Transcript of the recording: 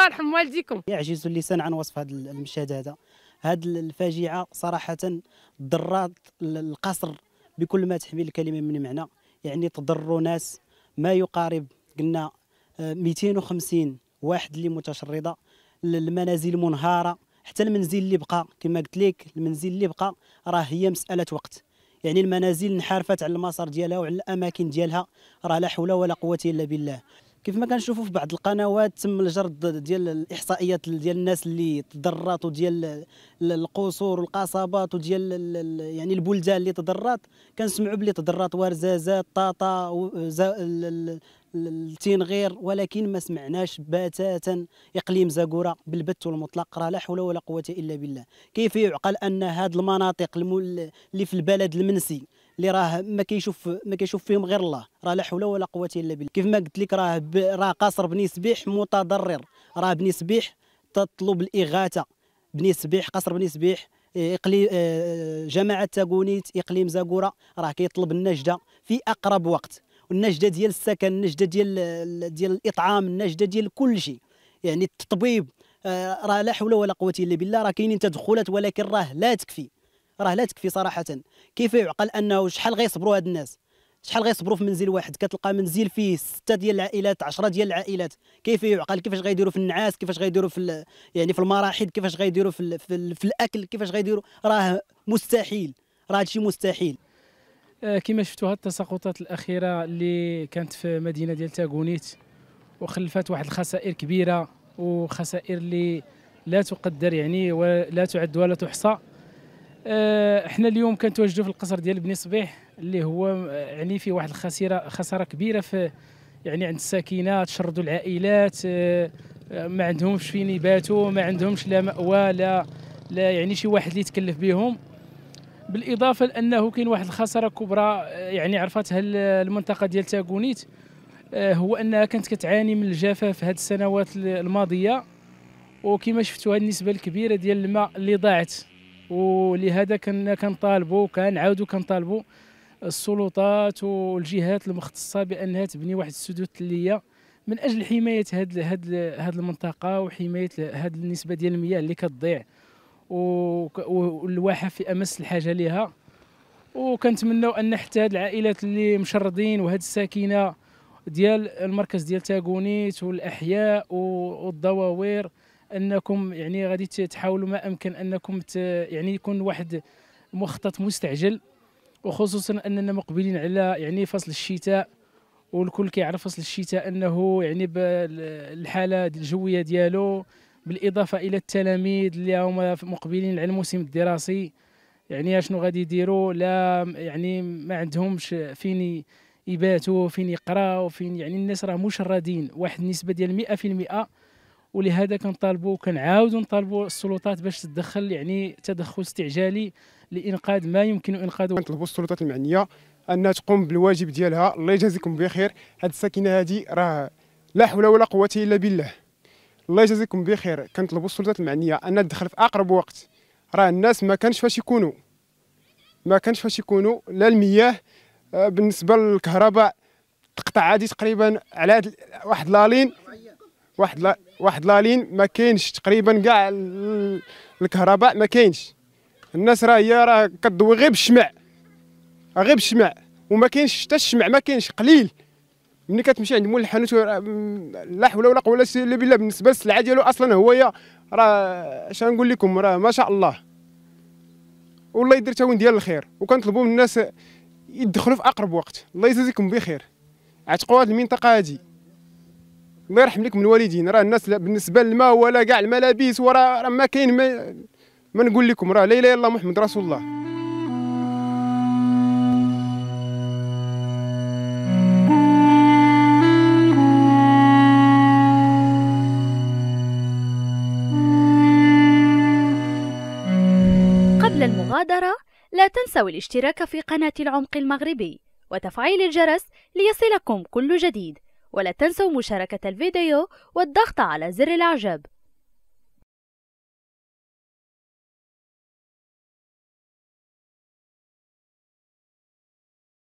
الله يرحم والديكم يعجز اللسان عن وصف هذا المشهد هذا هذه الفاجعه صراحه ضرات القصر بكل ما تحمل الكلمه من معنى يعني تضروا ناس ما يقارب قلنا 250 آه، واحد اللي متشرده المنازل منهاره حتى المنزل اللي بقى كما قلت لك المنزل اللي بقى راه هي مساله وقت يعني المنازل انحرفت على المسار ديالها وعلى الاماكن ديالها راه لا حول ولا قوه الا بالله كيف ما كنشوفوا في بعض القنوات تم الجرد ديال الاحصائيات ديال الناس اللي تضرات وديال القصور والقصبات وديال يعني البلدان اللي تضرات كنسمعوا بلي تضرات ورزازات طاطا التنغير ولكن ما سمعناش بتاتا اقليم زاكوره بالبت والمطلق راه لا حول ولا قوه الا بالله كيف يعقل ان هذه المناطق اللي في البلد المنسي اللي راه ما كيشوف ما كيشوف فيهم غير الله راه لا حول ولا قوه الا بالله كيف ما قلت لك راه راه قصر بني سبيح متضرر راه بني سبيح تطلب الاغاثه بني سبيح قصر بني سبيح اقليم آه، آه، جماعه تاغونيت اقليم زاكوره راه كيطلب النجده في اقرب وقت والنجده ديال السكن النجده ديال ديال الاطعام النجده ديال كل شيء يعني التطبيب آه، راه لا حول ولا قوه الا بالله راه كاينين تدخلات ولكن راه لا تكفي راه لا تكفي صراحه كيف يعقل انه شحال غيصبروا هاد الناس شحال غيصبروا في منزل واحد كتلقى منزل فيه سته ديال العائلات 10 ديال العائلات كيف يعقل كيفاش غيديروا في النعاس كيفاش غيديروا في يعني في المراحيض كيفاش غيديروا في, في, في الاكل كيفاش غيديروا راه مستحيل راه هادشي مستحيل آه، كما شفتوا هاد التساقطات الاخيره اللي كانت في مدينه ديال تاغونيت وخلفت واحد الخسائر كبيره وخسائر اللي لا تقدر يعني ولا تعد ولا تحصى آه، احنا اليوم كنتواجدوا في القصر ديال بني صبيح اللي هو آه، يعني فيه واحد الخساره خساره كبيره في يعني عند الساكنه تشردوا العائلات آه، ما عندهمش فين يباتوا ما عندهمش لا ماوى لا لا يعني شي واحد اللي يتكلف بهم بالاضافه لانه كاين واحد الخساره كبرى يعني عرفتها المنطقه ديال تاغونيت هو انها كانت كتعاني من الجفاف هاد السنوات الماضيه وكما شفتوا هاد النسبه الكبيره ديال الماء اللي ضاعت ولهذا كنا كنطالبوا كنعاودوا كنطالبوا السلطات والجهات المختصه بانها تبني واحد السدود التليه من اجل حمايه هاد هاد هاد المنطقه وحمايه هاد النسبه ديال المياه اللي كتضيع والواحه في امس الحاجه ليها وكنتمناو ان حتى هاد العائلات اللي مشردين وهاد الساكنه ديال المركز ديال تاغونيت والاحياء والدواوير انكم يعني غادي تحاولوا ما امكن انكم يعني يكون واحد مخطط مستعجل وخصوصا اننا مقبلين على يعني فصل الشتاء والكل كيعرف فصل الشتاء انه يعني بالحاله الجويه ديالو بالاضافه الى التلاميذ اللي هما مقبلين على الموسم الدراسي يعني اشنو غادي يديروا لا يعني ما عندهمش فين يباتوا فين يقراوا فين يعني الناس راه مشردين واحد النسبه ديال 100% ولهذا كنطالبوا وكنعاودوا نطالبوا السلطات باش تدخل يعني تدخل استعجالي لانقاذ ما يمكن انقاذه كنطلبوا السلطات المعنيه انها تقوم بالواجب ديالها الله يجازيكم بخير هاد الساكنه هادي راه لا حول ولا قوه الا بالله الله يجازيكم بخير كنطلبوا السلطات المعنيه انها تدخل في اقرب وقت راه الناس ما كانش فاش يكونوا ما كانش فاش يكونوا لا المياه آه، بالنسبه للكهرباء تقطع عادي تقريبا على واحد لالين واحد لا واحد لالين ما كاينش تقريبا كاع الكهرباء ما كاينش الناس راه هي راه كدوي غير بالشمع غير بالشمع وما كاينش حتى الشمع ما كاينش قليل ملي كتمشي عند مول الحانوت لا حول ولا قوه الا بالله بالنسبه للسلعه ديالو اصلا هويا راه اش نقول لكم راه ما شاء الله والله يدير تاوين ديال الخير وكنطلبوا من الناس يدخلوا في اقرب وقت الله يجازيكم بخير عتقوا هذه المنطقه هذه الله يرحم لكم الوالدين راه الناس بالنسبه للماء ولا كاع الملابس وراه ما كاين ما, ما نقول لكم راه لا اله الا الله محمد رسول الله قبل المغادرة لا تنسوا الاشتراك في قناة العمق المغربي وتفعيل الجرس ليصلكم كل جديد ولا تنسوا مشاركة الفيديو والضغط على زر الإعجاب